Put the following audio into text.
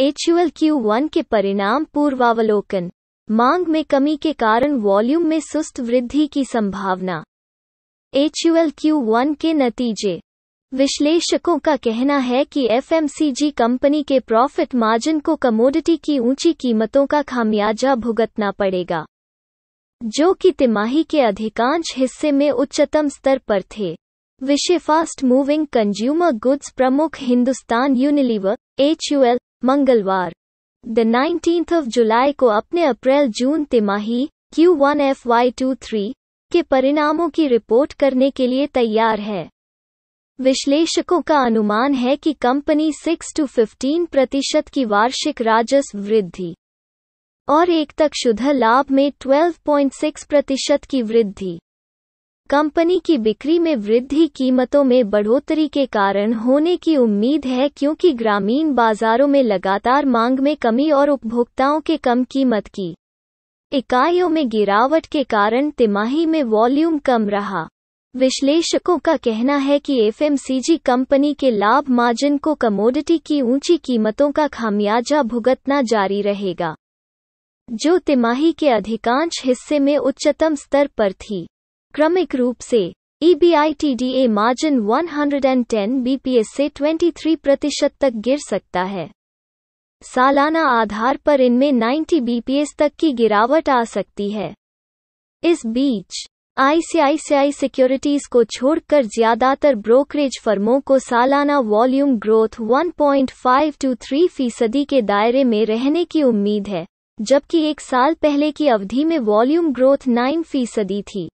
H one के परिणाम पूर्वावलोकन मांग में कमी के कारण वॉल्यूम में सुस्त वृद्धि की संभावना एचयूएल क्यू वन के नतीजे विश्लेषकों का कहना है कि एफएमसीजी कंपनी के प्रॉफिट मार्जिन को कमोडिटी की ऊंची कीमतों का खामियाजा भुगतना पड़ेगा जो कि तिमाही के अधिकांश हिस्से में उच्चतम स्तर पर थे विषय फास्ट मूविंग कंज्यूमर गुड्स प्रमुख हिंदुस्तान यूनिलीवर एच मंगलवार द नाइनटीन्थ ऑफ जुलाई को अपने अप्रैल जून तिमाही Q one F Y two three के परिणामों की रिपोर्ट करने के लिए तैयार है विश्लेषकों का अनुमान है कि कंपनी 6 टू 15 प्रतिशत की वार्षिक राजस्व वृद्धि और एक तक शुद्ध लाभ में 12.6 प्रतिशत की वृद्धि कंपनी की बिक्री में वृद्धि कीमतों में बढ़ोतरी के कारण होने की उम्मीद है क्योंकि ग्रामीण बाजारों में लगातार मांग में कमी और उपभोक्ताओं के कम कीमत की इकाइयों में गिरावट के कारण तिमाही में वॉल्यूम कम रहा विश्लेषकों का कहना है कि एफएमसीजी कंपनी के लाभ मार्जिन को कमोडिटी की ऊंची कीमतों का खामियाजा भुगतना जारी रहेगा जो तिमाही के अधिकांश हिस्से में उच्चतम स्तर पर थी क्रमिक रूप से ईबीआईटीडीए मार्जिन 110 बीपीएस से 23 प्रतिशत तक गिर सकता है सालाना आधार पर इनमें 90 बीपीएस तक की गिरावट आ सकती है इस बीच आईसीआईसीआई सिक्योरिटीज को छोड़कर ज्यादातर ब्रोकरेज फर्मों को सालाना वॉल्यूम ग्रोथ 1.5 टू थ्री फीसदी के दायरे में रहने की उम्मीद है जबकि एक साल पहले की अवधि में वॉल्यूम ग्रोथ 9 फीसदी थी